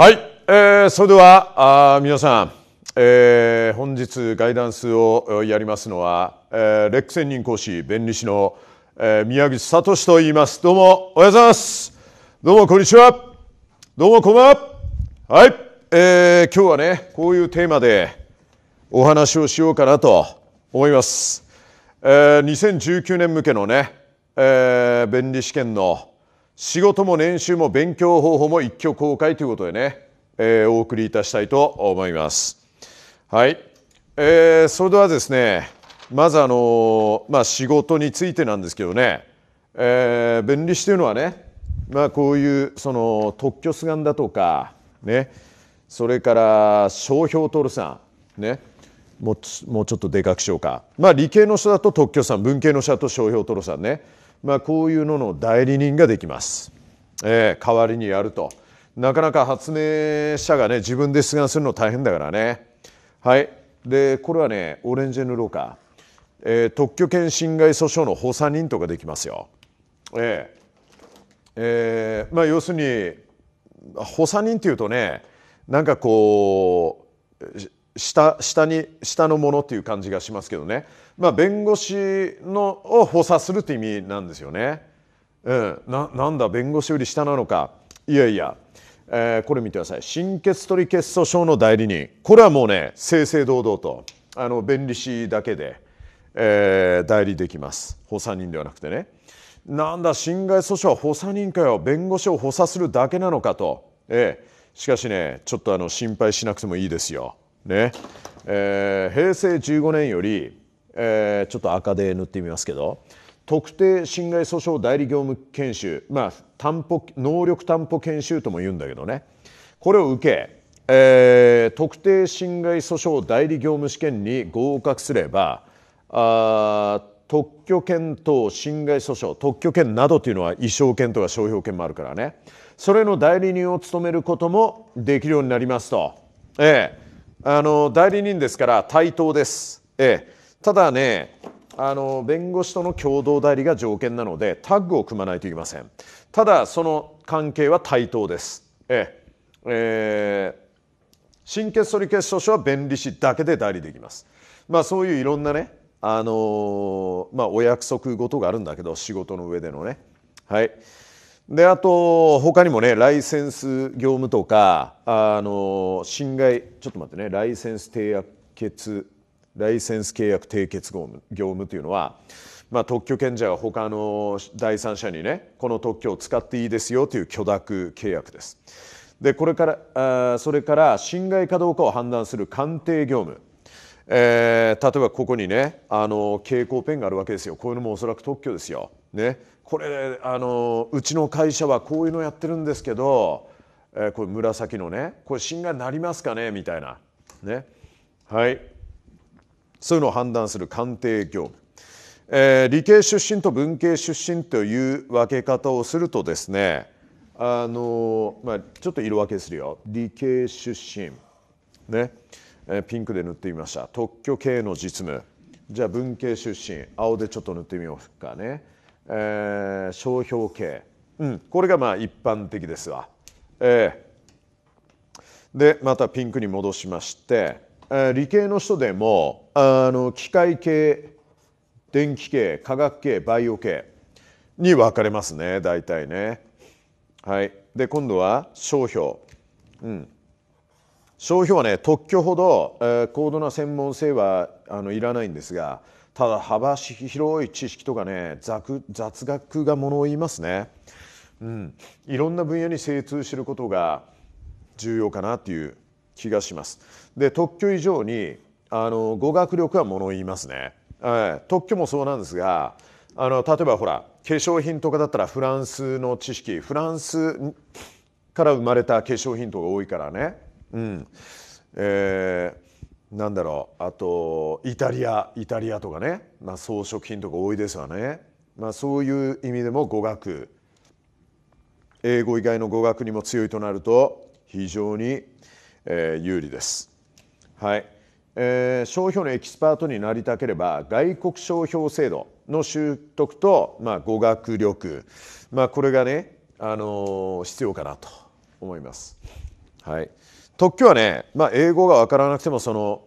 はい、えー、それではあ皆さん、えー、本日ガイダンスをやりますのは、えー、レック専任講師弁理士の、えー、宮口聡と言いますどうもおはようございますどうもこんにちはどうもこんばんははい、えー、今日はねこういうテーマでお話をしようかなと思います、えー、2019年向けのね、えー、弁理試験の仕事も年収も勉強方法も一挙公開ということでね、えー、お送りいたしたいと思います。はい、えー、それではですねまずあの、まあ、仕事についてなんですけどね、えー、弁理士というのはね、まあ、こういうその特許出願だとか、ね、それから商標登録さん、ね、もうもうちょっとでかくしようか、まあ、理系の人だと特許さん文系の人だと商標登録さんねまあ、こういうのの代理人ができます、えー、代わりにやるとなかなか発明者がね自分で出願するの大変だからねはいでこれはねオレンジのロカ、えー、特許権侵害訴訟の補佐人とかできますよえー、えー、まあ要するに補佐人っていうとねなんかこう下下に下のものっていう感じがしますけどね、まあ、弁護士のを補佐するって意味なんですよね。うん、ななんだ弁護士より下なのかいやいや、えー、これ見てください心血取り血訴訟の代理人これはもうね正々堂々とあの弁理士だけで、えー、代理できます補佐人ではなくてね。なんだ侵害訴訟は補佐人かよ弁護士を補佐するだけなのかと、ええ、しかしねちょっとあの心配しなくてもいいですよ。ねえー、平成15年より、えー、ちょっと赤で塗ってみますけど特定侵害訴訟代理業務研修まあ担保能力担保研修とも言うんだけどねこれを受けえー、特定侵害訴訟代理業務試験に合格すればあ特許権等侵害訴訟特許権などというのは衣装権とか商標権もあるからねそれの代理人を務めることもできるようになりますと。ええあの代理人ですから対等です、ええ、ただねあの弁護士との共同代理が条件なのでタッグを組まないといけませんただその関係は対等です、えええー、心血取り血勝書は弁理士だけで代理できますまあそういういろんなねあのー、まあ、お約束事があるんだけど仕事の上でのねはいであと他にもねライセンス業務とかあの侵害ちょっと待ってねライセンス締結ライセンス契約締結業務というのは、まあ、特許権者が他の第三者にねこの特許を使っていいですよという許諾契約です。でこれからあそれから侵害かどうかを判断する鑑定業務えー、例えばここにねあの蛍光ペンがあるわけですよこういうのもおそらく特許ですよ。ね、これあのうちの会社はこういうのやってるんですけど、えー、これ紫のねこれ芯がなりますかねみたいな、ねはいそういうのを判断する鑑定業務、えー、理系出身と文系出身という分け方をするとですねあの、まあ、ちょっと色分けするよ理系出身ねピンクで塗ってみました特許系の実務じゃあ文系出身青でちょっと塗ってみようかね、えー、商標系、うん、これがまあ一般的ですわ、えー、でまたピンクに戻しまして、えー、理系の人でもあの機械系電気系化学系バイオ系に分かれますね大体ねはいで今度は商標うん商標はね特許ほど、えー、高度な専門性はあのいらないんですがただ幅広い知識とかね雑雑学がものを言いますね、うん、いろんな分野に精通してることが重要かなという気がしますで特許以上にあの語学力はものを言いますね、えー、特許もそうなんですがあの例えばほら化粧品とかだったらフランスの知識フランスから生まれた化粧品とか多いからねうんえー、なんだろうあとイタリアイタリアとかね、まあ、装飾品とか多いですわね、まあ、そういう意味でも語学英語以外の語学にも強いとなると非常に、えー、有利です。はいえー、商標のエキスパートになりたければ外国商標制度の習得と、まあ、語学力、まあ、これがね、あのー、必要かなと思います。はい特許はね、まあ、英語が分からなくてもその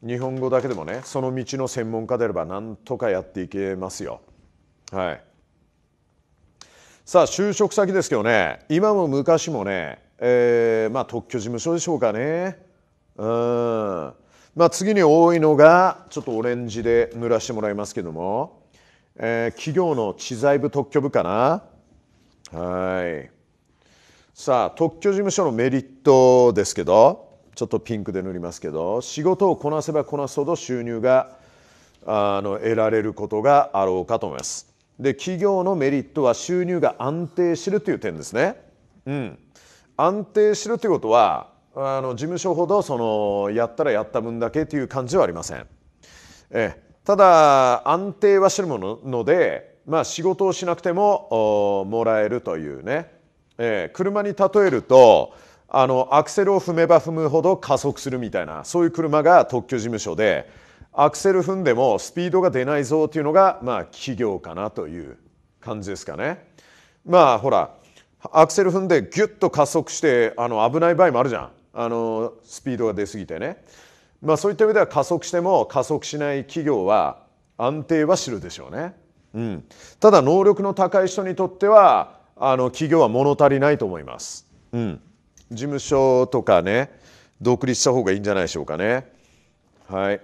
日本語だけでもねその道の専門家であればなんとかやっていけますよ。はい、さあ就職先ですけどね今も昔もね、えーまあ、特許事務所でしょうかね。うんまあ、次に多いのがちょっとオレンジで塗らしてもらいますけども、えー、企業の知財部特許部かな。はいさあ特許事務所のメリットですけどちょっとピンクで塗りますけど仕事をこなせばこなすほど収入があの得られることがあろうかと思います。で企業のメリットは収入が安定してるという点ですね。うん、安定してるということはあの事務所ほどそのやったらやった分だけという感じはありません。えただ安定はしてるものので、まあ、仕事をしなくてももらえるというねえー、車に例えるとあのアクセルを踏めば踏むほど加速するみたいなそういう車が特許事務所でアクセル踏んでもスピードが出ないぞというのが、まあ、企業かなという感じですかね。まあほらアクセル踏んでギュッと加速してあの危ない場合もあるじゃんあのスピードが出過ぎてね、まあ、そういった意味では加速しても加速しない企業は安定は知るでしょうね、うん、ただ能力の高い人にとってはあの企業は物足りないと思います。うん、事務所とかね独立した方がいいんじゃないでしょうかね。はい、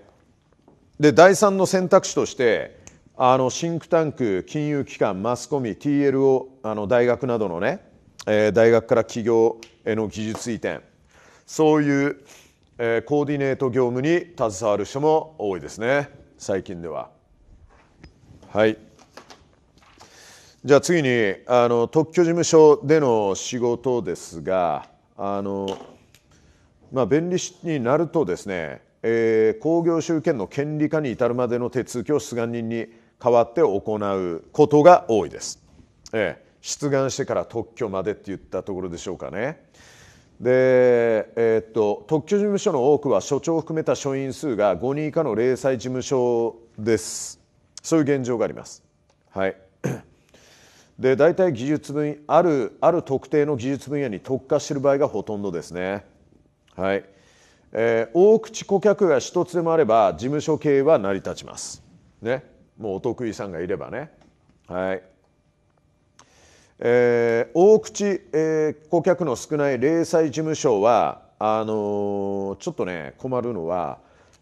で第3の選択肢としてあのシンクタンク金融機関マスコミ TLO あの大学などのね、えー、大学から企業への技術移転そういう、えー、コーディネート業務に携わる人も多いですね最近では。はいじゃあ次にあの特許事務所での仕事ですがあの、まあ、弁理士になるとですね、えー、工業集権の権利化に至るまでの手続きを出願人に代わって行うことが多いです。えー出願してから特許までって言ったところでしょうかね。でえー、っと特許事務所の多くは所長を含めた署員数が5人以下の零細事務所ですそういう現状があります。はい、で大体技術分あるある特定の技術分野に特化している場合がほとんどですね。はいえー、大口顧客が一つでもあれば事務所経営は成り立ちます。ね、もうお得意さんがいればね。はいえー、大口、えー、顧客の少ない零細事務所はあのー、ちょっとね困るのは、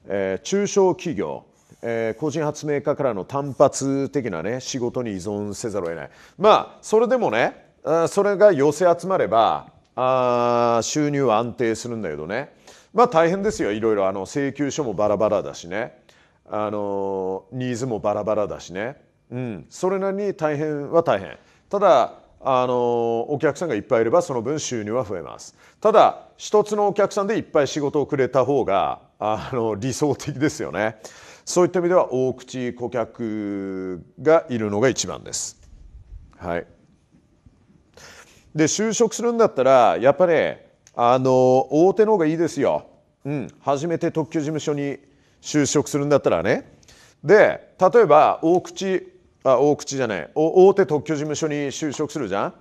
えー、中小企業えー、個人発明家からの単発的なね仕事に依存せざるを得ないまあそれでもねそれが寄せ集まればあ収入は安定するんだけどねまあ大変ですよいろいろあの請求書もバラバラだしねあのニーズもバラバラだしね、うん、それなりに大変は大変ただあのお客さんがいっぱいいればその分収入は増えますただ一つのお客さんでいっぱい仕事をくれた方があの理想的ですよねそういった意味では大口顧客がいるのが一番です。はい、で就職するんだったらやっぱりあの大手の方がいいですよ。うん、初めて特許事務所に就職するんだったらね。で例えば大口あ大口じゃない大手特許事務所に就職するじゃん。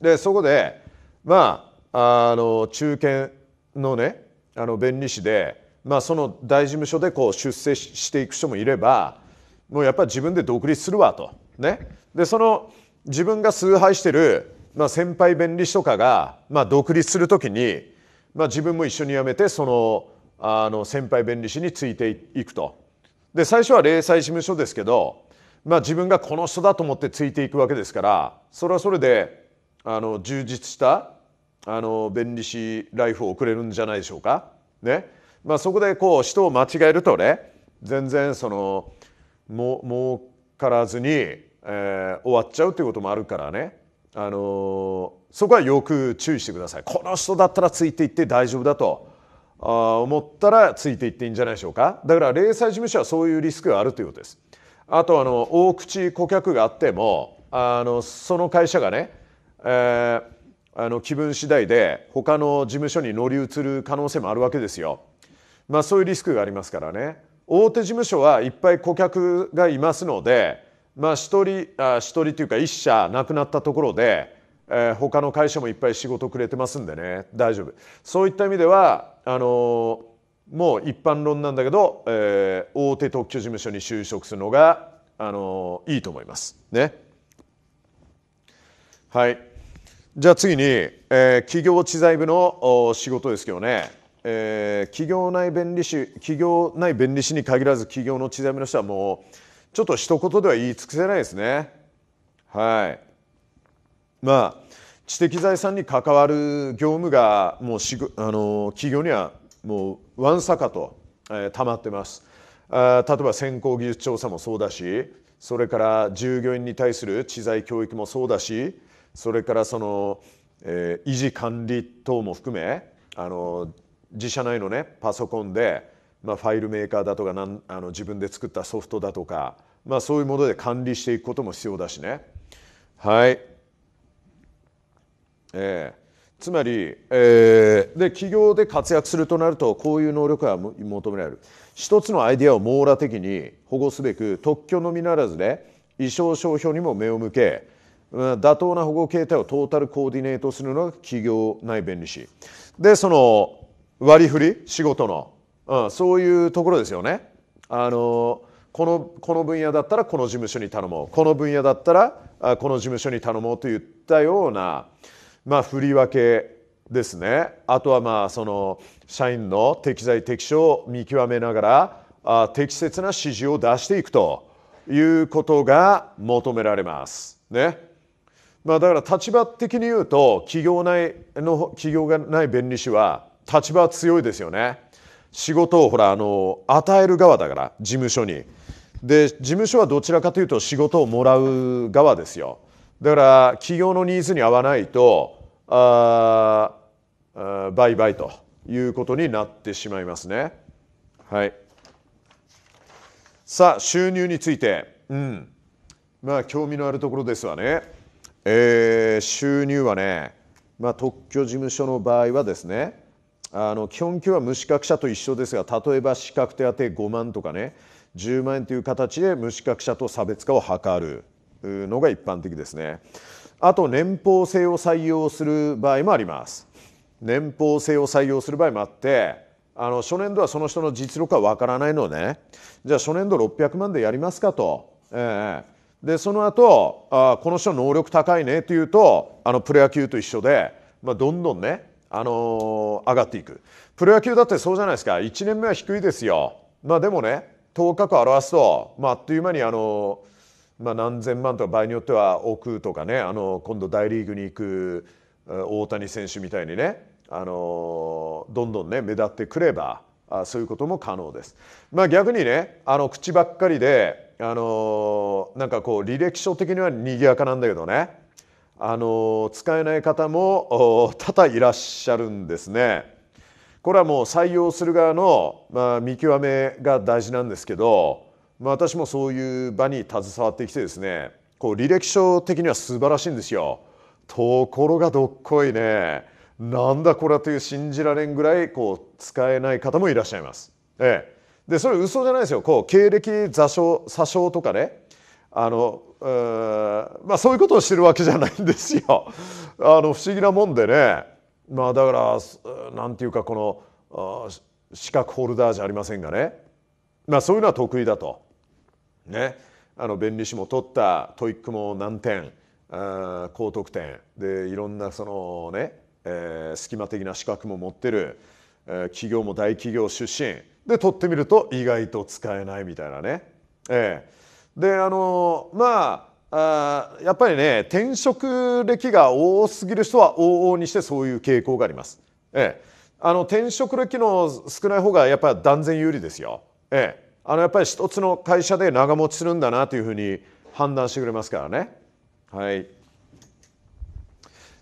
でそこでまああの中堅のねあの弁理士でまあ、その大事務所でこう出世していく人もいればもうやっぱり自分で独立するわと。ね、でその自分が崇拝してる、まあ、先輩弁理士とかが、まあ、独立する時に、まあ、自分も一緒に辞めてそのあの先輩弁理士についていくと。で最初は零細事務所ですけど、まあ、自分がこの人だと思ってついていくわけですからそれはそれであの充実したあの弁理士ライフを送れるんじゃないでしょうか。ね、まあ、そこでこう人を間違えるとね全然そのも儲からずに、えー、終わっちゃうということもあるからね、あのそこはよく注意してくださいこの人だったらついていって大丈夫だとあ思ったらついていっていいんじゃないでしょうかだから零細事務所はそういうリスクがあるということですあとあの大口顧客があってもあのその会社がね、えー、あの気分次第で他の事務所に乗り移る可能性もあるわけですよまあ、そういうリスクがありますからね大手事務所はいっぱい顧客がいますので、まあ、1人あ1人というか1社なくなったところで、えー、他の会社もいっぱい仕事くれてますんでね大丈夫そういった意味ではあのー、もう一般論なんだけど、えー、大手特許事務所に就職するのが、あのー、いいと思います。ね。はいじゃあ次に、えー、企業知財部の仕事ですけどねえー、企業内弁理士企業内弁理士に限らず企業の知財の人はもうちょっと一言では言い尽くせないですねはいまあ知的財産に関わる業務がもうしあの企業にはもうわんさかと、えー、溜まってますあ例えば先行技術調査もそうだしそれから従業員に対する知財教育もそうだしそれからその、えー、維持管理等も含めあの自社内のねパソコンで、まあ、ファイルメーカーだとかなんあの自分で作ったソフトだとか、まあ、そういうもので管理していくことも必要だしねはい、えー、つまり、えー、で企業で活躍するとなるとこういう能力が求められる一つのアイデアを網羅的に保護すべく特許のみならずね衣装商標にも目を向け妥当な保護形態をトータルコーディネートするのが企業内弁理士でその割り振り仕事の、うん、そういうところですよね。あのこのこの分野だったらこの事務所に頼もうこの分野だったらこの事務所に頼もうといったような、まあ、振り分けですねあとはまあその社員の適材適所を見極めながらあ適切な指示を出していくということが求められます。ねまあ、だから立場的に言うと企業内の企業がない弁理士は立場強いですよね仕事をほらあの与える側だから事務所にで事務所はどちらかというと仕事をもらう側ですよだから企業のニーズに合わないとああ売買ということになってしまいますねはいさあ収入についてうんまあ興味のあるところですわねえー、収入はねまあ特許事務所の場合はですねあの基本給は無資格者と一緒ですが例えば資格手当5万とかね10万円という形で無資格者と差別化を図るのが一般的ですね。あと年俸制を採用する場合もあります。年俸制を採用する場合もあってあの初年度はその人の実力はわからないのねじゃあ初年度600万でやりますかと。えーでその後あこの人能力高いねというとあのプロ野球と一緒で、まあ、どんどんねあのー、上がっていくプロ野球だってそうじゃないですか1年目は低いですよまあでもね頭角を表すと、まあ、あっという間にあのーまあ、何千万とか場合によっては億とかねあの今度大リーグに行く大谷選手みたいにねあのどんどんね目立ってくればあそういうことも可能です。まあ、逆にねあの口ばっかりであのなんかこう履歴書的には賑やかなんだけどねあの使えない方も多々いらっしゃるんですね。これはもう採用する側の、まあ、見極めが大事なんですけど、まあ、私もそういう場に携わってきてですねこう履歴書的には素晴らしいんですよ。ところがどっこいねなんだこれという信じられんぐらいこう使えない方もいらっしゃいます。ええ、でそれ嘘じゃないですよこう経歴座礁詐称とかねあのえまあ、そういうことをしてるわけじゃないんですよ。あの不思議なもんでね、まあ、だから何て言うかこの資格ホルダーじゃありませんがね、まあ、そういうのは得意だと。ね、あの弁理士も取ったトイックも難点高得点でいろんなそのね、えー、隙間的な資格も持ってる、えー、企業も大企業出身で取ってみると意外と使えないみたいなね。えーであのまああやっぱりね転職歴が多すぎる人は往々にしてそういう傾向があります。ええ、あの転職歴の少ない方がやっぱり断然有利ですよ。ええ、あのやっぱり一つの会社で長持ちするんだなというふうに判断してくれますからね。はい、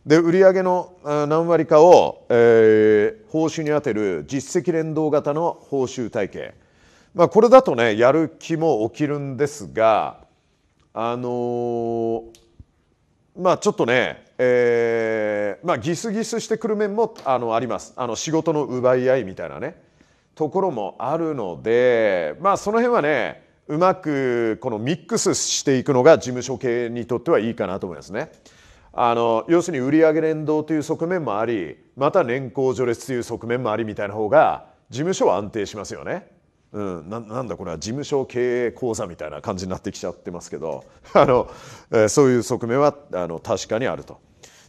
で売上の何割かを、えー、報酬に充てる実績連動型の報酬体系まあ、これだとねやる気も起きるんですがあのー、まあちょっとね、えーまあ、ギスギスしてくる面もあのありますあの仕事の奪い合いみたいなねところもあるのでまあその辺はねうまくこのミックスしていくのが事務所系にとってはいいかなと思いますね。あの要するに売上連動という側面もありまた年功序列という側面もありみたいな方が事務所は安定しますよね。うん、ななんだこれは事務所経営講座みたいな感じになってきちゃってますけど あの、えー、そういう側面はあの確かにあると。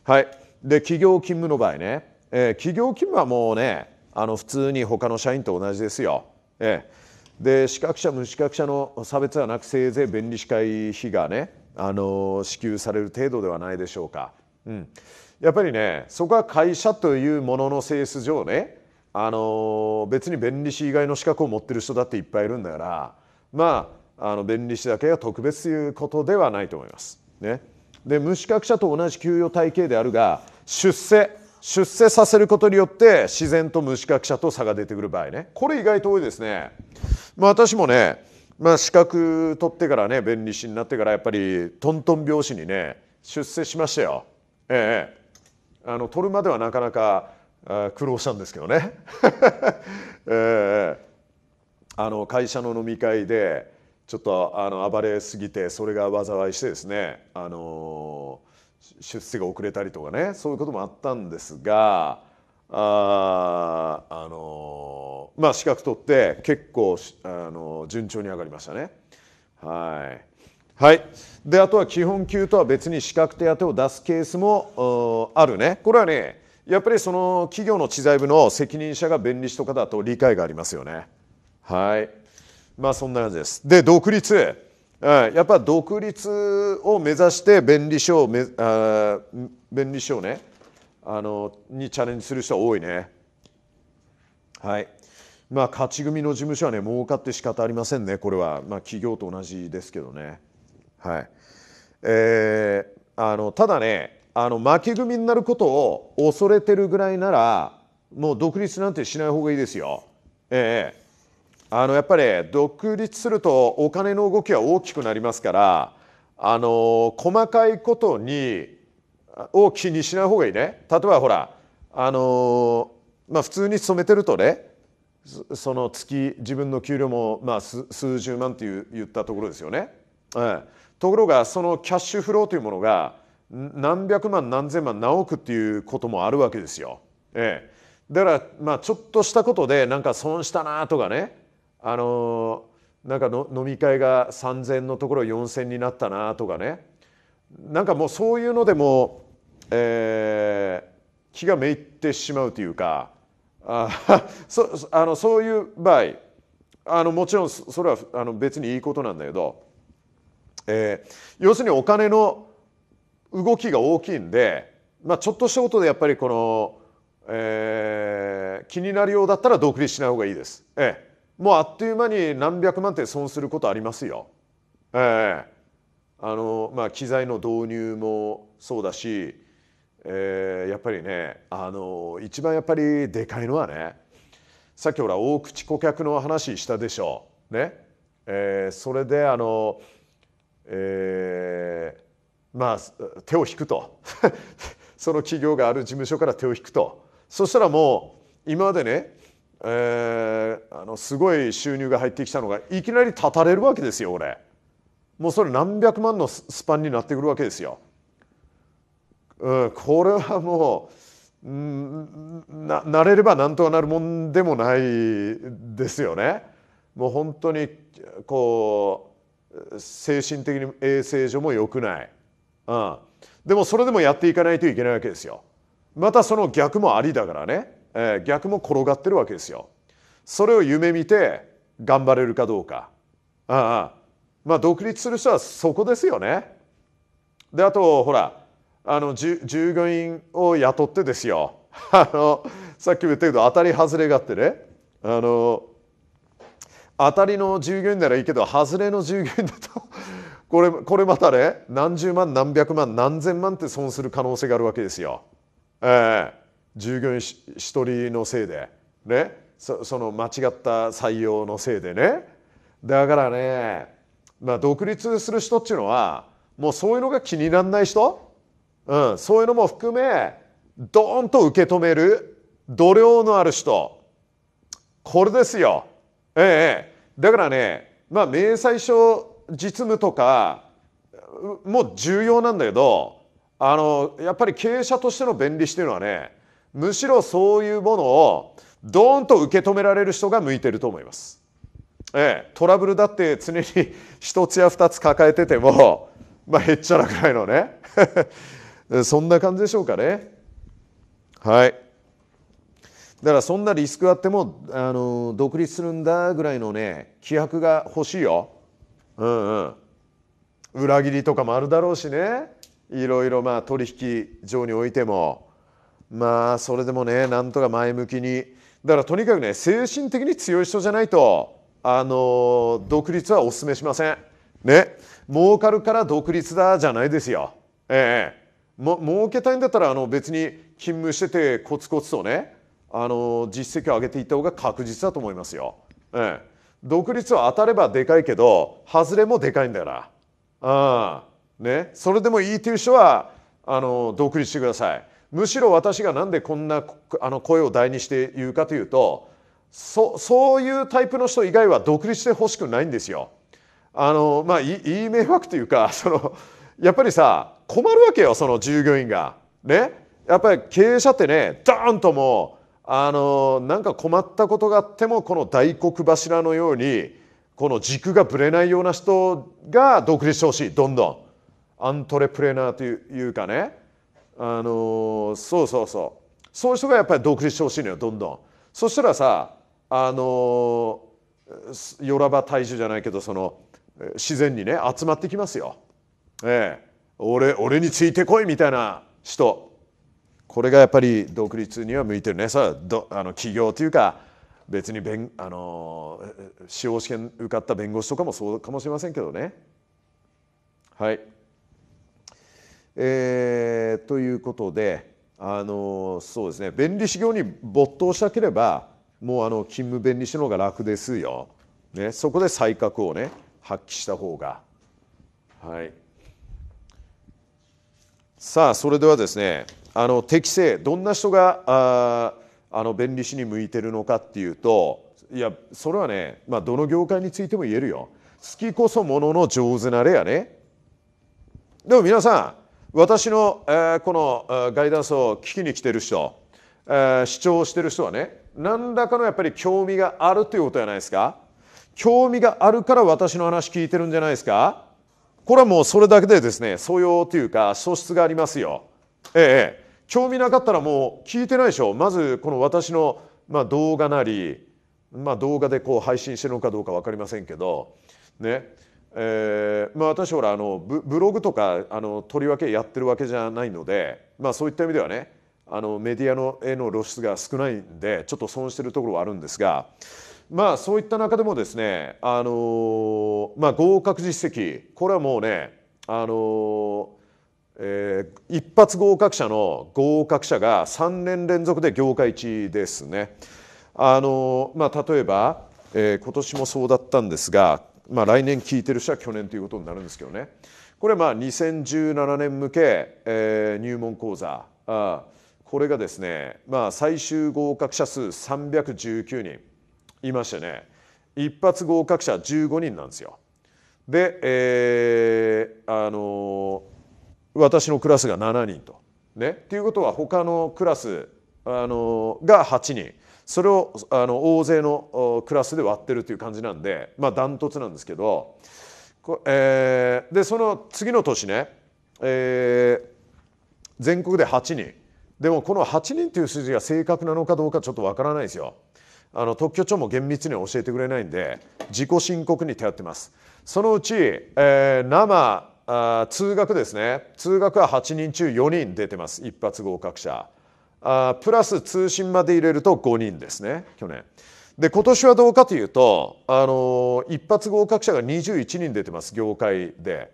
はい、で企業勤務の場合ね、えー、企業勤務はもうねあの普通に他の社員と同じですよ。えー、で資格者無資格者の差別はなくせいぜい弁理士会費がねあの支給される程度ではないでしょうか。うん、やっぱりねそこは会社というものの性質上ねあの別に弁理士以外の資格を持ってる人だっていっぱいいるんだからまああの弁理士だけが特別ということではないと思います。ね、で無資格者と同じ給与体系であるが出世出世させることによって自然と無資格者と差が出てくる場合ねこれ意外と多いですね。まあ、私もね、まあ、資格取ってからね弁理士になってからやっぱりトントン拍子にね出世しましたよ。ええ、あの取るまではなかなか苦労したんですけどね、えー、あの会社の飲み会でちょっとあの暴れすぎてそれが災いしてですね、あの出世が遅れたりとかねそういうこともあったんですがああのまあ資格取って結構、あの順調に上がりましたね。はいはい、であとは基本給とは別に資格手当を出すケースもあるねこれはねやっぱりその企業の知財部の責任者が弁理士とかだと理解がありますよね。はい。まあそんな感じです。で、独立。やっぱ独立を目指して弁理士をめあ弁理士をねあのにチャレンジする人は多いね。はい。まあ勝ち組の事務所はね儲かって仕方ありませんねこれは、まあ、企業と同じですけどね。はい。えー、あのただねあの負け組になることを恐れてるぐらいならもう独立なんてしない方がいいですよ。ええあのやっぱり独立するとお金の動きは大きくなりますからあの細かいことにを気にしない方がいいね。例えばほらあのまあ、普通に勤めてるとねその月自分の給料もまあ数十万っていう言ったところですよね、ええ、ところがそのキャッシュフローというものが何百万何千万何億っていうこともあるわけですよ。ええ、だからまあちょっとしたことでなんか損したなとかねあのなんかの飲み会が3,000のところ4,000になったなとかねなんかもうそういうのでも、えー、気がめいってしまうというかあ そあのそういう場合あのもちろんそれはあの別にいいことなんだけど、えー、要するにお金の動きが大きいんで、まあ、ちょっとしたことでやっぱりこの、えー、気になるようだったら独立しない方がいいです。ええもうあっという間に何百万って損することありますよ。ええあのまあ、機材の導入もそうだし、えー、やっぱりねあの一番やっぱりでかいのはねさっきほら大口顧客の話したでしょうね、えー、それであの、えー、まあ、手を引くと その企業がある事務所から手を引くとそしたらもう今までね、えー、あのすごい収入が入ってきたのがいきなり立たれるわけですよ俺もうそれ何百万のスパンになってくるわけですよ。うん、これはもう、なな慣れればなんとかなるもんでもないですよね。もう本当にこう精神的に衛生上も良くない。うん、でもそれでもやっていかないといけないわけですよまたその逆もありだからね、えー、逆も転がってるわけですよそれを夢見て頑張れるかどうかうん、まあ独立する人はそこですよねであとほらあの従業員を雇ってですよ あのさっきも言ったけど当たり外れがあってねあの当たりの従業員ならいいけど外れの従業員だとこれこれまたね何十万何百万何千万って損する可能性があるわけですよ。えー、従業員1人のせいで、ね、そその間違った採用のせいでねだからね、まあ、独立する人っていうのはもうそういうのが気にならない人、うん、そういうのも含めドーンと受け止める度量のある人これですよ。ええだからね、まあ、明細書実務とかも重要なんだけどあのやっぱり経営者としての便利していうのはねむしろそういうものをドーンと受け止められる人が向いてると思います。ええ、トラブルだって常に一つや二つ抱えてても、まあ、へっちゃらくらいのね そんな感じでしょうかね。はいだからそんなリスクあってもあの独立するんだぐらいのね気迫が欲しいよ。うんうん裏切りとかもあるだろうしねいろいろまあ取引上においてもまあそれでもねなんとか前向きにだからとにかくね精神的に強い人じゃないとあの独立はお勧めしませんね儲かるから独立だじゃないですよええも儲けたいんだったらあの別に勤務しててコツコツとねあの実績を上げていった方が確実だと思いますよええ独立は当たればでかいけど外れもでかいんだからあ、ね、それでもいいという人はあの独立してくださいむしろ私が何でこんなあの声を大にして言うかというとそそういうタイプの人以外は独立してほしくないんですよ。あのまあいい迷惑というか そのやっぱりさ困るわけよその従業員が。ねやっぱり経営者ってねダーンともうあのなんか困ったことがあってもこの大黒柱のようにこの軸がぶれないような人が独立してほしいどんどんアントレプレナーというかねあのそうそうそうそういう人がやっぱり独立してほしいのよどんどんそしたらさあのよらば大樹じゃないけどその自然にね集まってきますよええ俺俺についてこいみたいな人これがやっぱり独立には向いてるねさああの起業というか別に弁あの司法試験受かった弁護士とかもそうかもしれませんけどね。はいえー、ということであのそうですね弁理士業に没頭したければもうあの勤務弁理士の方が楽ですよ。ね、そこで才覚をね発揮した方が。はい、さあそれではですねあの適性どんな人がああの弁理士に向いてるのかっていうといやそれはね、まあ、どの業界についても言えるよ好きこそものの上手なれやねでも皆さん私の、えー、このガイダンスを聞きに来てる人、えー、主張してる人はね何らかのやっぱり興味があるということじゃないですか興味があるから私の話聞いてるんじゃないですかこれはもうそれだけでですね素養というか素質がありますよええ興味なかったらもう聞いてないでしょまずこの私の、まあ、動画なり、まあ、動画でこう配信してるのかどうか分かりませんけどねえーまあ、私ほらあのブログとかあのとりわけやってるわけじゃないので、まあ、そういった意味ではねあのメディアのへの露出が少ないんでちょっと損してるところはあるんですが、まあ、そういった中でもですね、あのまあ、合格実績これはもうね、あのえー、一発合格者の合格者が3年連続で業界一ですね。あのまあ、例えば、えー、今年もそうだったんですが、まあ、来年聞いてる人は去年ということになるんですけどねこれまあ2017年向け、えー、入門講座あこれがですね、まあ、最終合格者数319人いましてね一発合格者15人なんですよ。で、えー、あのー私のクラスが7人と。ね、っていうことは他のクラスあのが8人それをあの大勢のクラスで割ってるという感じなんでまあダントツなんですけど、えー、でその次の年ね、えー、全国で8人でもこの8人という数字が正確なのかどうかちょっとわからないですよ。あの特許庁も厳密には教えてくれないんで自己申告に頼ってます。そのうち、えー、生あ通学ですね通学は8人中4人出てます一発合格者あプラス通信まで入れると5人ですね去年で今年はどうかというとあの一発合格者が21人出てます業界で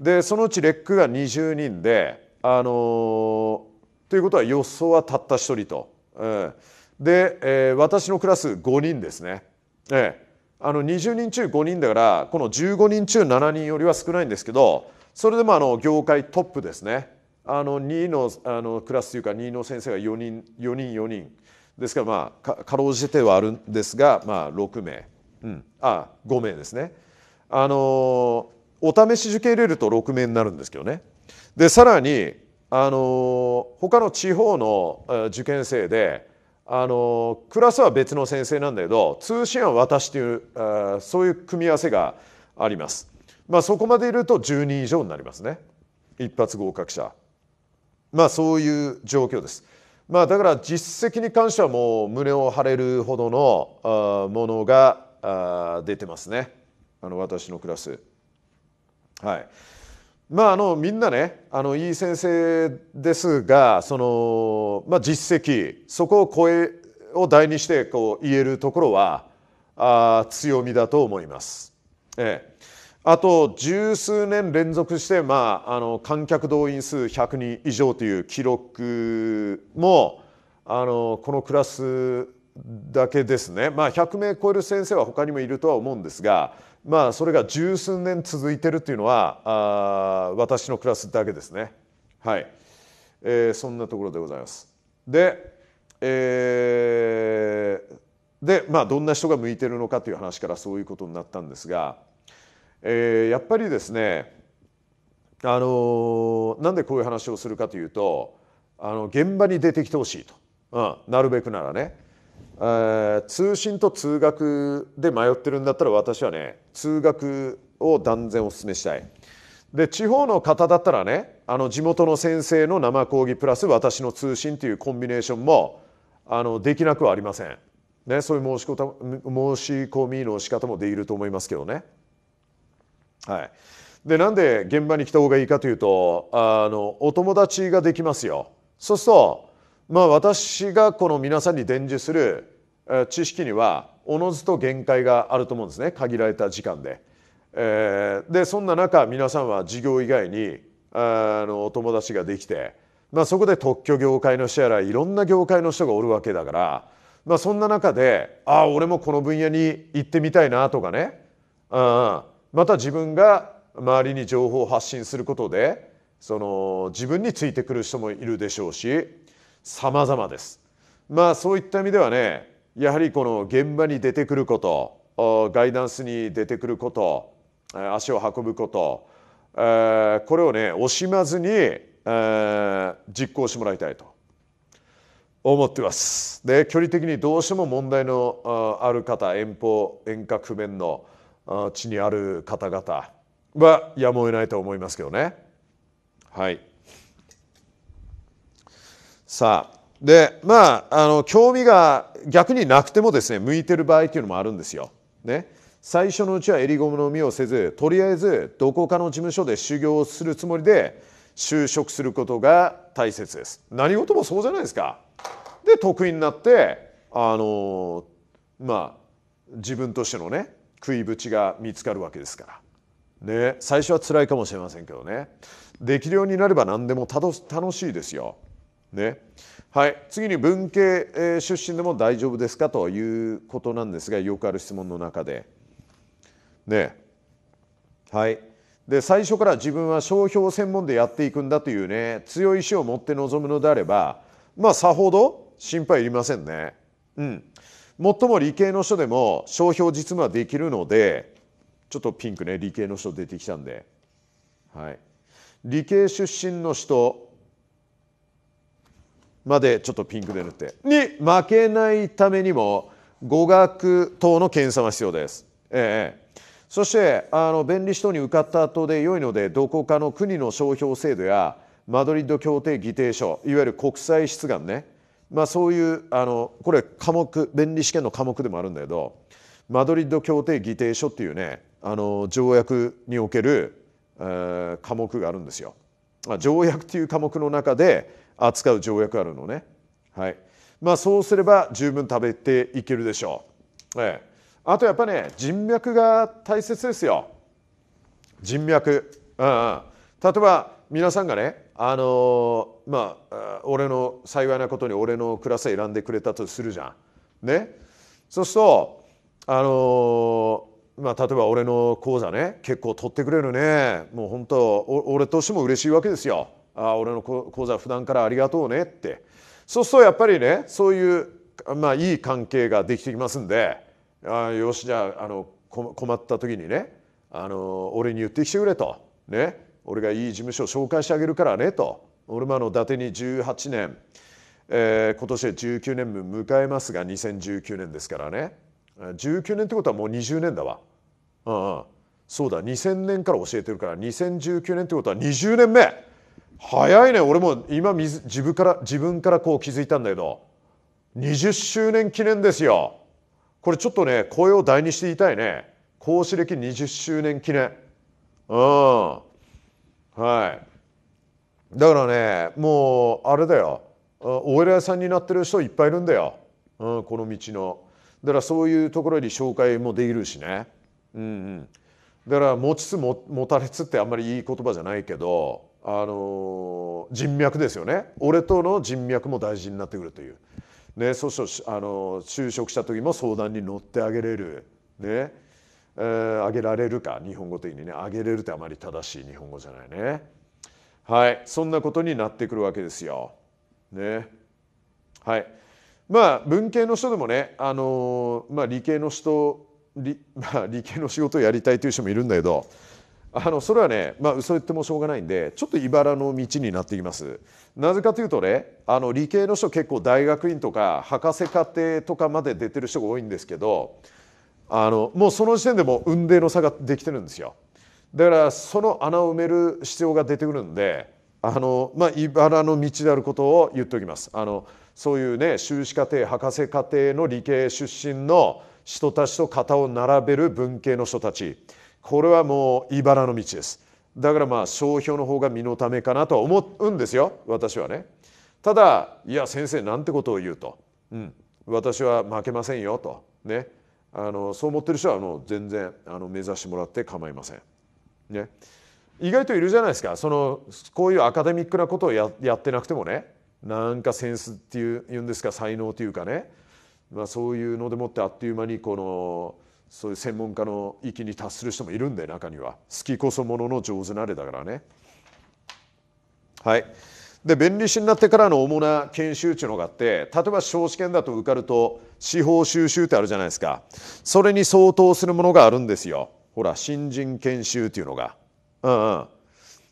でそのうちレックが20人であのということは予想はたった1人と、うん、で、えー、私のクラス5人ですねええあの20人中5人だからこの15人中7人よりは少ないんですけどそれでもあの業界トップですねあの2位のあのクラスというか2位の先生が4人4人4人ですからまあかろうじてはあるんですが、まあ、6名、うん、あ5名ですねあのお試し受け入れると6名になるんですけどねでさらにあの他の地方の受験生であのクラスは別の先生なんだけど通信は私というあそういう組み合わせがあります。まあ、そこまでいると10人以上になりますね一発合格者。まあそういう状況です。まあ、だから実績に関してはもう胸を張れるほどのものが出てますねあの私のクラス。はい、まあ、あのみんなねあのいい先生ですがその、まあ、実績そこを声を題にしてこう言えるところはあ強みだと思います。ええ、あと十数年連続して、まあ、あの観客動員数100人以上という記録もあのこのクラスだけですね、まあ、100名超える先生は他にもいるとは思うんですが。まあ、それが十数年続いてるというのはあ私のクラスだけですね。はい、えー、そんなところでございます。で、えー、で、まあ、どんな人が向いてるのかという話からそういうことになったんですが、えー、やっぱりですね、あのなんでこういう話をするかというとあの現場に出てきてほしいと、うん、なるべくならね。通信と通学で迷ってるんだったら私はね通学を断然お勧めしたいで地方の方だったらねあの地元の先生の生講義プラス私の通信というコンビネーションもあのできなくはありません、ね、そういう申し申し込みの仕方もできると思いますけどねはいでなんで現場に来た方がいいかというとあのお友達ができますよそうするとまあ私がこの皆さんに伝授する知識にはおのずと限界があると思うんですね限られた時間で。えー、でそんな中皆さんは授業以外にあのお友達ができて、まあ、そこで特許業界の人やらいろんな業界の人がおるわけだから、まあ、そんな中でああ俺もこの分野に行ってみたいなとかねあまた自分が周りに情報を発信することでその自分についてくる人もいるでしょうし様々です。まあそういった意味ではねやはりこの現場に出てくることガイダンスに出てくること足を運ぶことこれをね惜しまずに実行してもらいたいと思ってます。で距離的にどうしても問題のある方遠方遠隔不便の地にある方々はやむを得ないと思いますけどね。はい、さあでまああの興味が逆になくてもですね向いてる場合っていうのもあるんですよ。ね、最初のうちは襟ムの実をせずとりあえずどこかの事務所で修行をするつもりで就職することが大切です。何事もそうじゃないですか。で得意になってあのまあ自分としてのね食いぶちが見つかるわけですから。ね最初は辛いかもしれませんけどねできるようになれば何でも楽しいですよ。ね。はい、次に文系出身でも大丈夫ですかということなんですがよくある質問の中で。ねはいで最初から自分は商標専門でやっていくんだというね強い意志を持って臨むのであればまあさほど心配いりませんね。うん。もも理系の人でも商標実務はできるのでちょっとピンクね理系の人出てきたんで。はい、理系出身の人までちょっとピンクで塗ってに負けないためにも語学等の検査が必要です。ええ、そしてあの弁理士等に受かった後で良いのでどこかの国の商標制度やマドリッド協定議定書いわゆる国際出願ね、まあ、そういうあのこれ科目弁理試験の科目でもあるんだけどマドリッド協定議定書っていうねあの条約における、えー、科目があるんですよ。条約という科目の中で扱う条約あるのね。はい。まあそうすれば十分食べていけるでしょう。ええ。あとやっぱね人脈が大切ですよ。人脈。うんうん、例えば皆さんがねあのー、まあ俺の幸いなことに俺のクラス選んでくれたとするじゃん。ね。そうするとあのー、まあ、例えば俺の講座ね結構取ってくれるねもう本当俺としても嬉しいわけですよ。あ俺の講座普段からありがとうねってそうするとやっぱりねそういうまあいい関係ができてきますんであよしじゃああの困った時にねあの俺に言ってきてくれと、ね、俺がいい事務所紹介してあげるからねと俺もあの伊達に18年、えー、今年で19年目迎えますが2019年ですからね19年ってことはもう20年だわ、うん、うん、そうだ2000年から教えてるから2019年ってことは20年目早いね俺も今自分から自分からこう気づいたんだけど20周年記念ですよこれちょっとね声を大にして言いたいね講師歴20周年記念うんはいだからねもうあれだよお偉いさんになってる人いっぱいいるんだよ、うん、この道のだからそういうところに紹介もできるしねうんうんだから持ちつ持たれつってあんまりいい言葉じゃないけど、あの人脈ですよね俺との人脈も大事になってくるという、ね、そうてあの就職した時も相談に乗ってあげれる、ねえー、あげられるか日本語的にねあげれるってあまり正しい日本語じゃないねはいそんなことになってくるわけですよ。ねはい、まあ文系の人でもね、あのまあ、理系の人理, まあ、理系の仕事をやりたいという人もいるんだけどあのそれはね、まあ、そ言ってもしょうがないんでちょっと茨の道になってきますなぜかというとねあの理系の人結構大学院とか博士課程とかまで出てる人が多いんですけどあのもうその時点でも運命の差ができてるんですよだからその穴を埋める必要が出てくるんであの、まあ、茨の道であることを言っておきますあのそういうね修士課程博士課程の理系出身の人たちと肩を並べる文系の人たちこれはもう茨の道ですだからまあ商標の方が身のためかなと思うんですよ私はねただいや先生なんてことを言うと、うん、私は負けませんよとねあのそう思ってる人はあの全然あの目指してもらって構いません。ね、意外といるじゃないですかそのこういうアカデミックなことをややってなくてもねなんかセンスっていう言うんですか才能というかねまあ、そういうのでもってあっという間にこのそういう専門家の域に達する人もいるんで中には好きこそものの上手なれだからね。はい、で弁理士になってからの主な研修っていうのがあって例えば司法試験だと受かると司法修習ってあるじゃないですかそれに相当するものがあるんですよほら新人研修っていうのが。うんうん、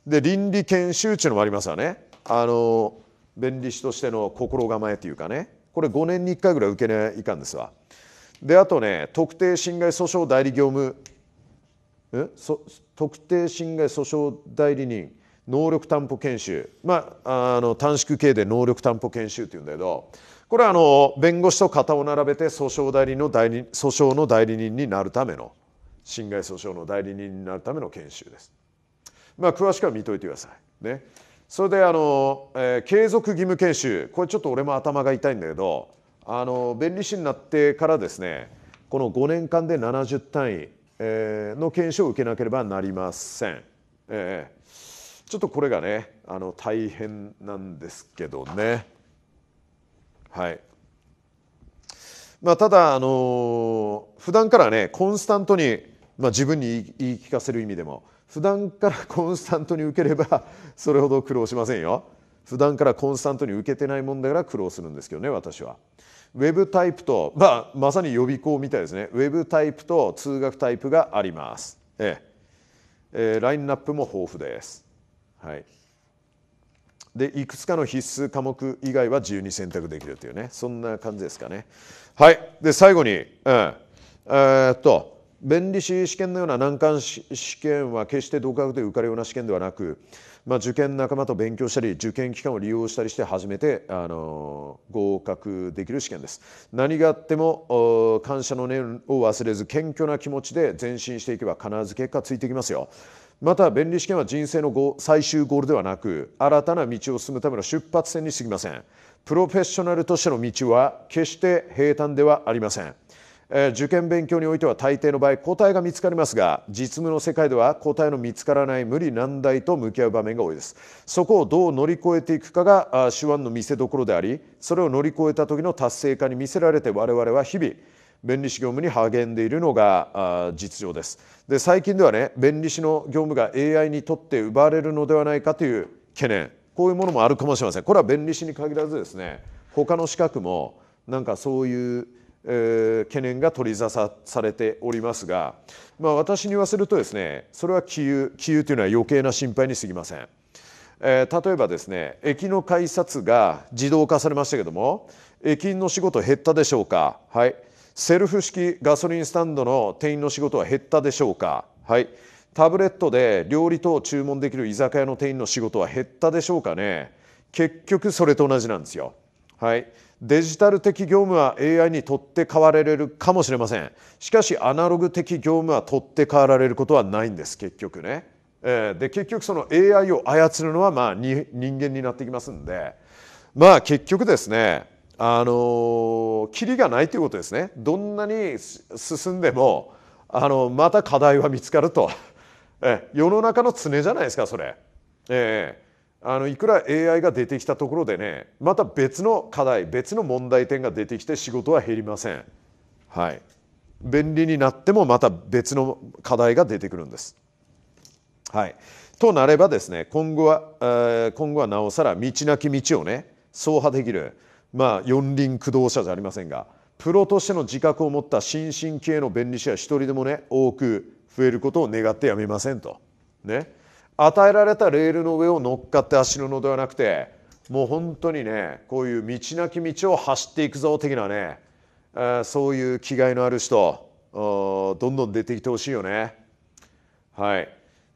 で倫理研修っていうのもありますよね。あの弁理士としての心構えというかね。これ5年に1回ぐらい受けないかんですわ。であとね特定侵害訴訟代理業務えそ特定侵害訴訟代理人能力担保研修まああの短縮系で能力担保研修っていうんだけどこれはあの弁護士と肩を並べて訴訟代理の代理訴訟の代理人になるための侵害訴訟の代理人になるための研修です。まあ詳しくは見といてください。ね。それであの、えー、継続義務研修これちょっと俺も頭が痛いんだけどあの弁理士になってからですねこの5年間で70単位、えー、の研修を受けなければなりません。えー、ちょっとこれがねあの大変なんですけどね。はいまあ、ただ、あのー、普段からねコンスタントに、まあ、自分に言い聞かせる意味でも普段からコンスタントに受ければそれほど苦労しませんよ普段からコンスタントに受けてないもんだから苦労するんですけどね私はウェブタイプと、まあ、まさに予備校みたいですねウェブタイプと通学タイプがあります、えええー、ラインナップも豊富です、はい、でいくつかの必須科目以外は自由に選択できるというねそんな感じですかねはいで最後に、うん、えー、っと弁理士試験のような難関試験は決して同格で受かるような試験ではなく、まあ、受験仲間と勉強したり受験期間を利用したりして初めて、あの合格できる試験です何があっても感謝の念を忘れず謙虚な気持ちで前進していけば必ず結果ついてきますよまた弁理試験は人生の最終ゴールではなく新たな道を進むための出発点にすぎませんプロフェッショナルとしての道は決して平坦ではありませんえー、受験勉強においては大抵の場合答えが見つかりますが実務の世界では答えの見つからない無理難題と向き合う場面が多いですそこをどう乗り越えていくかが手腕の見せどころでありそれを乗り越えた時の達成感に見せられて我々は日々弁理士業務に励んでいるのが実情ですで最近ではね弁理士の業務が AI にとって奪われるのではないかという懸念こういうものもあるかもしれませんこれは弁理士に限らずですね他の資格もなんかそういうえー、懸念が取り沙汰されておりますが、まあ、私に言わせるとですねそれは気憂気憂というのは余計な心配にすぎません。えー、例えばですね駅の改札が自動化されましたけども駅員の仕事減ったでしょうか、はい、セルフ式ガソリンスタンドの店員の仕事は減ったでしょうか、はい、タブレットで料理等を注文できる居酒屋の店員の仕事は減ったでしょうかね結局それと同じなんですよ。はい、デジタル的業務は AI に取って代われるかもしれませんしかしアナログ的業務は取って代わられることはないんです結局ね、えー、で結局その AI を操るのはまあ人間になってきますんでまあ結局ですねあのー、キリがないということですねどんなに進んでもあのまた課題は見つかるとえ世の中の常じゃないですかそれ。えーあのいくら AI が出てきたところでねまた別の課題別の問題点が出てきて仕事は減りません。はい、便利になってもまた別の課題が出てくるんです。はい、となればですね今後は、えー、今後はなおさら道なき道をね走破できる、まあ、四輪駆動車じゃありませんがプロとしての自覚を持った新進気鋭の便利者は一人でもね多く増えることを願ってやめませんと。ね、与えられたレールの上を乗っかって走るのではなくてもう本当にねこういう道なき道を走っていくぞ的なねそういう気概のある人どんどん出てきてほしいよね。はい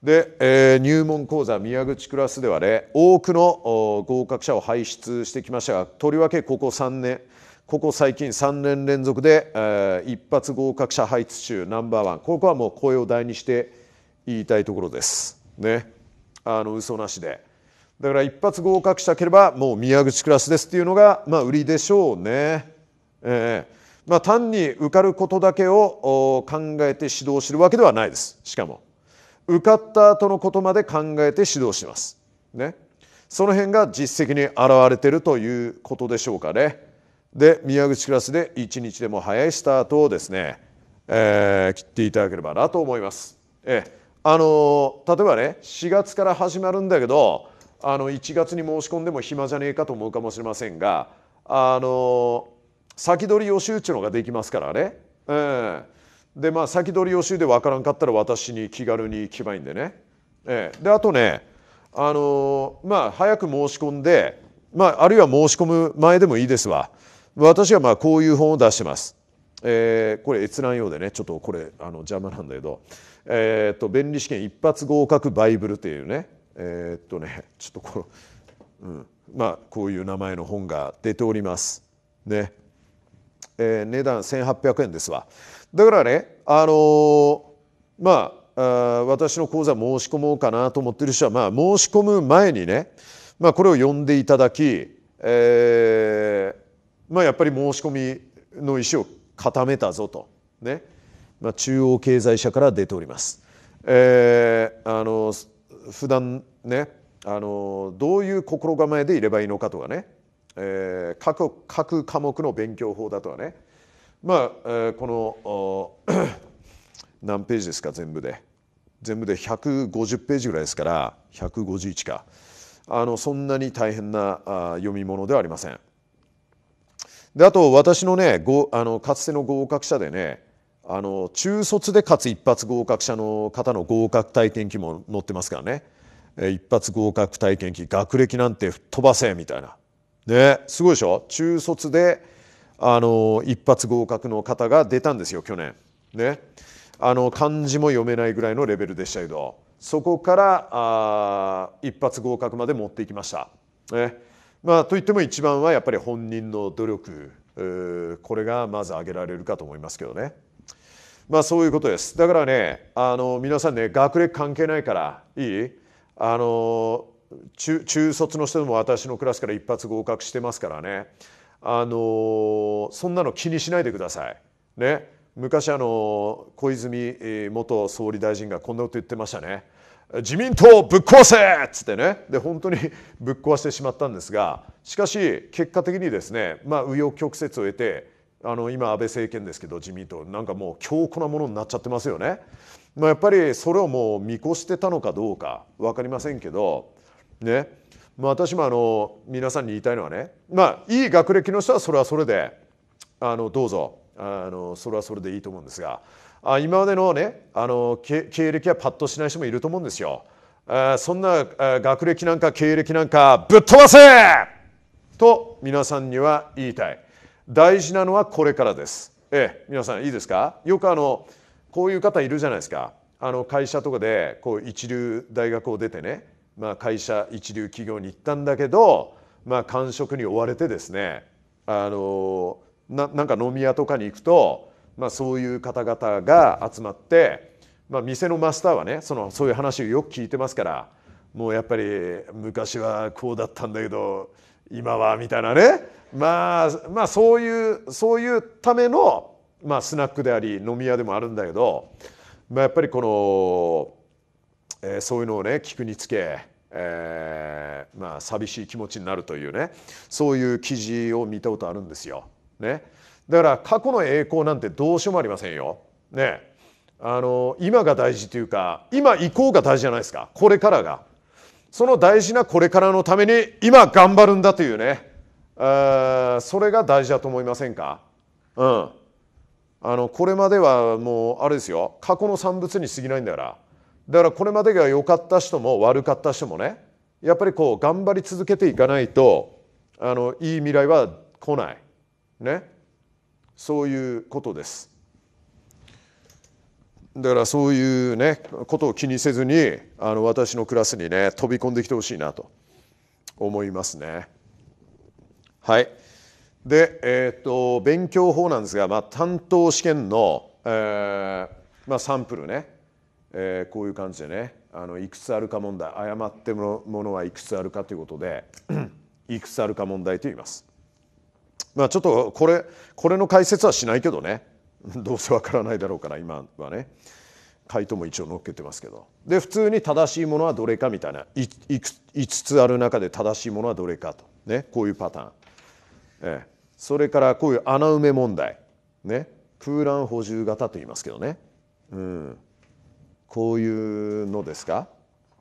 で、え入門講座宮口クラスではね多くの合格者を輩出してきましたがとりわけここ3年ここ最近3年連続で、え一発合格者配置中ナンバーワンここはもう声を大にして言いたいところです。ねあの嘘なしでだから一発合格したければもう宮口クラスですっていうのがまあ売りでしょうね。えーまあ、単に受かることだけを考えて指導するわけではないですしかも受かった後のことまで考えて指導します。ね、その辺が実績に表れているということでしょうかね。で宮口クラスで一日でも早いスタートをですね、えー、切っていただければなと思います。ええあの例えばね4月から始まるんだけどあの1月に申し込んでも暇じゃねえかと思うかもしれませんがあの先取り予習っていうのができますからね。えー、でまあ先取り予習で分からんかったら私に気軽に聞けばいいんでね。えー、であとねあのまあ早く申し込んで、まあ、あるいは申し込む前でもいいですわ私はまあこういう本を出してます。えー、これ閲覧用でねちょっとこれあの邪魔なんだけど。えー、っと弁理試験一発合格バイブルというねえー、っとねちょっとこの、うん、まあこういう名前の本が出ております。ねえー、値段1800円ですわ。だからねあのー、まああ私の講座申し込もうかなと思ってる人は、まあ、申し込む前にね、まあ、これを読んでいただき、えーまあ、やっぱり申し込みの意思を固めたぞと。ねまあ、中央経済社から出ております。えー、あの普段ねあのどういう心構えでいればいいのかとかね、えー、各各科目の勉強法だとかねまあ、えー、この 何ページですか全部で全部で150ページぐらいですから151かあのそんなに大変なあ読み物ではありません。であと私のねごあのかつての合格者でねあの中卒でかつ一発合格者の方の合格体験記も載ってますからね一発合格体験記学歴なんて吹っ飛ばせみたいなねすごいでしょ中卒であの一発合格の方が出たんですよ去年ねあの漢字も読めないぐらいのレベルでしたけどそこからあ一発合格まで持っていきました、ねまあ、といっても一番はやっぱり本人の努力これがまず挙げられるかと思いますけどね。まあそういうことです。だからね、あの皆さんね、学歴関係ないからいいあの中中卒の人でも私のクラスから一発合格してますからね、あのそんなの気にしないでください。ね、昔あの小泉元総理大臣がこんなこと言ってましたね。自民党ぶっ壊せっつってねで本当に ぶっ壊してしまったんですがしかし結果的にですね、まあ、紆余曲折を得てあの今安倍政権ですけど自民党なんかもう強固なものになっちゃってますよね。まあ、やっぱりそれをもう見越してたのかどうか分かりませんけどね、まあ、私もあの皆さんに言いたいのはねまあいい学歴の人はそれはそれであのどうぞあのそれはそれでいいと思うんですがあ今までのねあの経歴はパッとしない人もいると思うんですよ。あそんな学歴なんか経歴なんかぶっ飛ばせと皆さんには言いたい。大事なのはこれからです。ええ、皆さんいいですかよくあのこういう方いるじゃないですかあの会社とかでこう一流大学を出てね、まあ、会社一流企業に行ったんだけど、まあ、官職に追われてですねあのななんか飲み屋とかに行くと、まあ、そういう方々が集まって、まあ、店のマスターはねそのそういう話をよく聞いてますからもうやっぱり昔はこうだったんだけど今はみたいなね、まあ、まあそういうそういうための、まあ、スナックであり飲み屋でもあるんだけど、まあ、やっぱりこの、えー、そういうのをね聞くにつけ、えーまあ、寂しい気持ちになるというねそういう記事を見たことあるんですよ。ね、だから過去の栄光なんてどうしようもありませんよ。ねあの今が大事というか今こうが大事じゃないですかこれからが。その大事なこれからのために今頑張るんだというねあそれが大事だと思いませんか、うん、あのこれまではもうあれですよ過去の産物に過ぎないんだからだからこれまでが良かった人も悪かった人もねやっぱりこう頑張り続けていかないとあのいい未来は来ない、ね、そういうことです。だからそういうねことを気にせずにあの私のクラスにね飛び込んできてほしいなと思いますね。はいで、えーと、勉強法なんですが、まあ、担当試験の、えーまあ、サンプルね、えー、こういう感じでねあのいくつあるか問題誤ってものはいくつあるかということで いくつあるか問題と言います。まあ、ちょっとこれこれの解説はしないけどね どうせわからないだろうから今はね回答も一応載っけてますけどで普通に正しいものはどれかみたいないいく5つある中で正しいものはどれかと、ね、こういうパターン、ええ、それからこういう穴埋め問題、ね、空欄補充型と言いますけどね、うん、こういうのですか、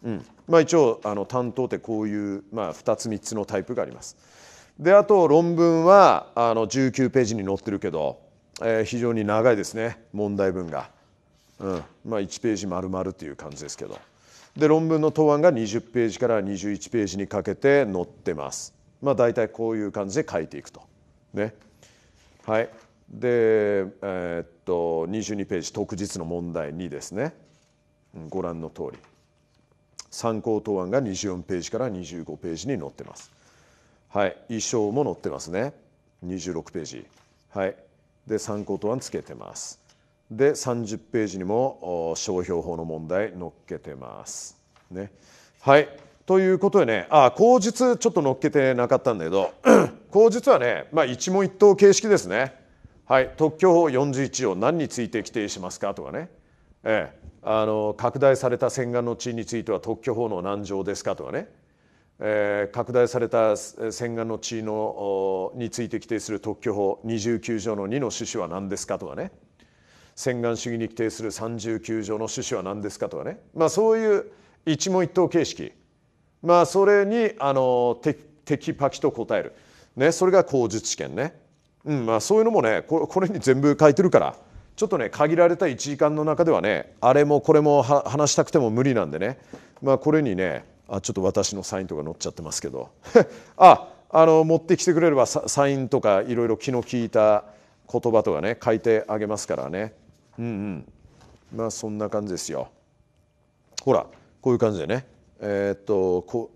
うんまあ、一応あの担当ってこういう、まあ、2つ3つのタイプがあります。であと論文はあの19ページに載ってるけどえ非常に長いですね問題文が、うんまあ、1ページ丸々という感じですけどで論文の答案が20ページから21ページにかけて載ってます。まあ、大体こういう感じで書いていくと。ねはい、で、えー、っと22ページ特日の問題2ですね、うん、ご覧の通り参考答案が24ページから25ページに載ってます。はい、衣装も載ってますね26ページ。はいで参考答案つけてます。で30ページにも商標法の問題載っけてます。ね、はいということでねあ口述ちょっと載っけてなかったんだけど 口述はね、まあ、一問一答形式ですね。はい、特許法41条何について規定しますかとかね、ええ、あの拡大された洗顔の地位については特許法の何条ですかとかね拡大された洗顔の地位のについて規定する特許法29条の2の趣旨は何ですかとかね洗顔主義に規定する39条の趣旨は何ですかとかね、まあ、そういう一問一答形式、まあ、それにあのテテキパキと答える、ね、それが口述試験ね、うんまあ、そういうのもねここれに全部書いてるからちょっとね限られた1時間の中ではねあれもこれも話したくても無理なんでね、まあ、これにねあちょっと私のサインとか載っちゃってますけど ああの持ってきてくれればサインとかいろいろ気の利いた言葉とかね書いてあげますからねうんうんまあそんな感じですよほらこういう感じでねえー、っとこ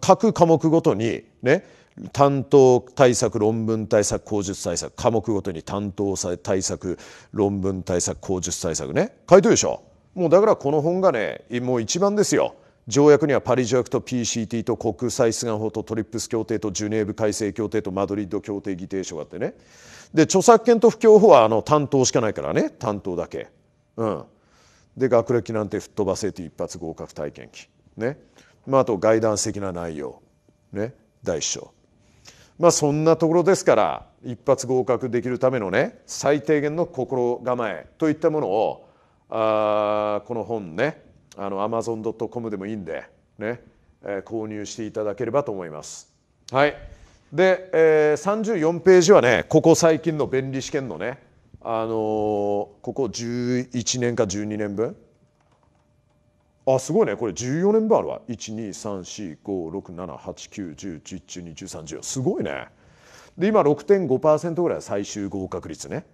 各科目ごとにね担当対策論文対策口述対策科目ごとに担当対策論文対策口述対策ね書いてるでしょもうだからこの本がねもう一番ですよ条約にはパリ条約と PCT と国際出願法とトリップス協定とジュネーブ改正協定とマドリッド協定議定書があってねで著作権と不況法はあの担当しかないからね担当だけ、うん、で学歴なんて吹っ飛ばせて一発合格体験記、ねまあ、あとガイダンス的な内容、ね、第一章まあそんなところですから一発合格できるためのね最低限の心構えといったものをあこの本ねあの amazon.com でもいいんでね、えー、購入していただければと思います。はいで、えー、34ページはねここ最近の便利試験のね、あのー、ここ11年か12年分あすごいねこれ14年分あるわ12345678910111213すごいねで今6.5%ぐらい最終合格率ね、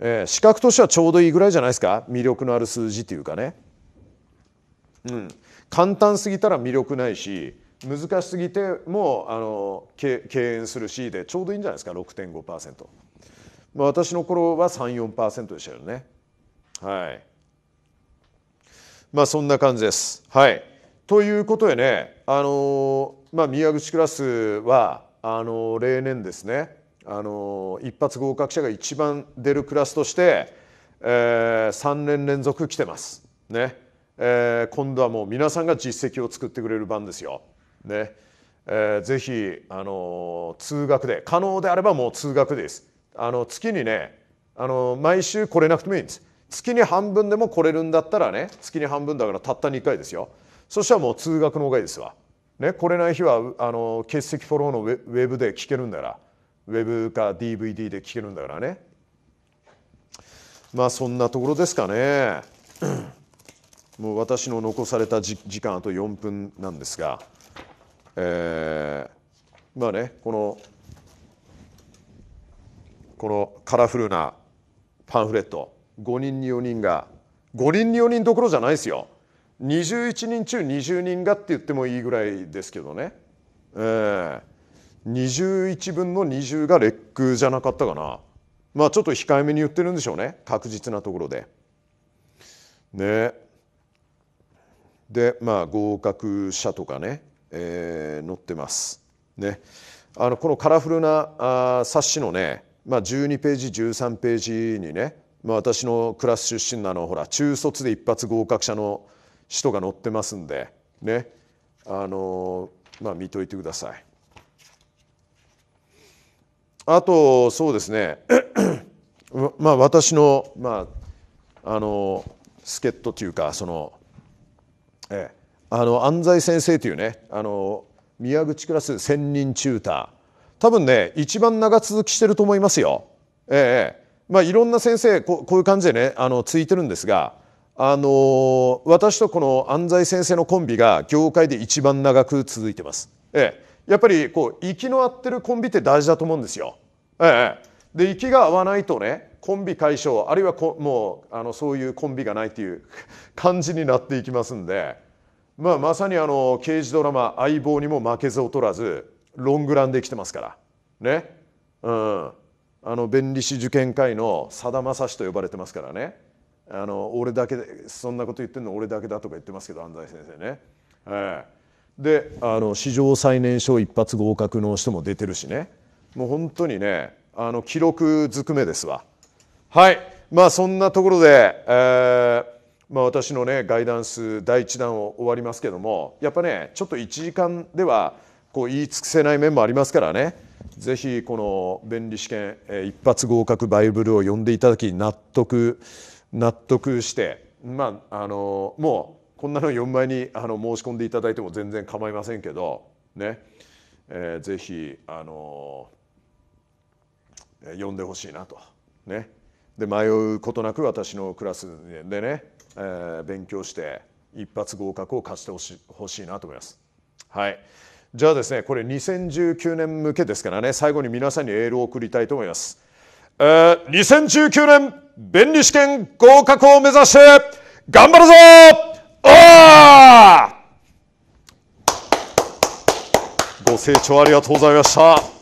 えー、資格としてはちょうどいいぐらいじゃないですか魅力のある数字っていうかねうん、簡単すぎたら魅力ないし難しすぎてもあの敬遠するしでちょうどいいんじゃないですか6.5%、まあ、私の頃は34%でしたよねはいまあそんな感じですはいということでねあのまあ宮口クラスはあの例年ですねあの一発合格者が一番出るクラスとして、えー、3年連続来てますねえー、今度はもう皆さんが実績を作ってくれる番ですよ。ねえー、ぜひ、あの通学で可能であればもう通学です。あの月にね、あの毎週来れなくてもいいんです。月に半分でも来れるんだったらね月に半分だからたった2回ですよそしたらもう通学の方がいいですわ、ね、来れない日はあの欠席フォローのウェブで聞けるんだからウェブか DVD で聞けるんだからねまあそんなところですかねもう私の残された時間あと4分なんですが、えー、まあねこのこのカラフルなパンフレット5人に4人が5人に4人どころじゃないですよ21人中20人がって言ってもいいぐらいですけどね、えー、21分の20がレックじゃなかったかなまあちょっと控えめに言ってるんでしょうね確実なところでねでまあ合格者とかね、えー、載ってます。ね、あのこのカラフルなあ冊子のね、まあ、12ページ13ページにね、まあ、私のクラス出身なのほら中卒で一発合格者の人が載ってますんでねあのまあ見といてください。あとそうですね まあ私のまああの助っ人というかそのええ、あの安西先生というねあの宮口クラス専任チューター多分ね一番長続きしてると思いますよ。ええまあ、いろんな先生ここういう感じでねあのついてるんですが、あのー、私とこの安西先生のコンビが業界で一番長く続いてます。ええ、やっぱりこう息の合ってるコンビって大事だと思うんですよ。ええ、で息が合わないとねコンビ解消あるいはもうあのそういうコンビがないという 感じになっていきますんで、まあ、まさにあの刑事ドラマ「相棒」にも負けず劣らずロングランできてますからね、うん、あの弁理士受験会のさだまさしと呼ばれてますからねあの俺だけそんなこと言ってるの俺だけだとか言ってますけど安西先生ね。えーであの史上最年少一発合格の人も出てるしねもう本当にねあの記録ずくめですわ。はい、まあそんなところで、えー、まあ、私のねガイダンス第1弾を終わりますけどもやっぱねちょっと1時間ではこう言い尽くせない面もありますからね是非この便利試験、えー、一発合格バイブルを読んでいただき納得納得してまああのもうこんなの4枚にあの申し込んでいただいても全然構いませんけどね、えー、ぜひあの呼んでほしいなと。ね、で迷うことなく私のクラスでね、えー、勉強して一発合格を貸してほしほしいなと思います。はいじゃあですねこれ2019年向けですからね最後に皆さんにエールを送りたいと思います。えー、2019年弁理試験合格を目指して頑張るぞおご清聴ありがとうございました。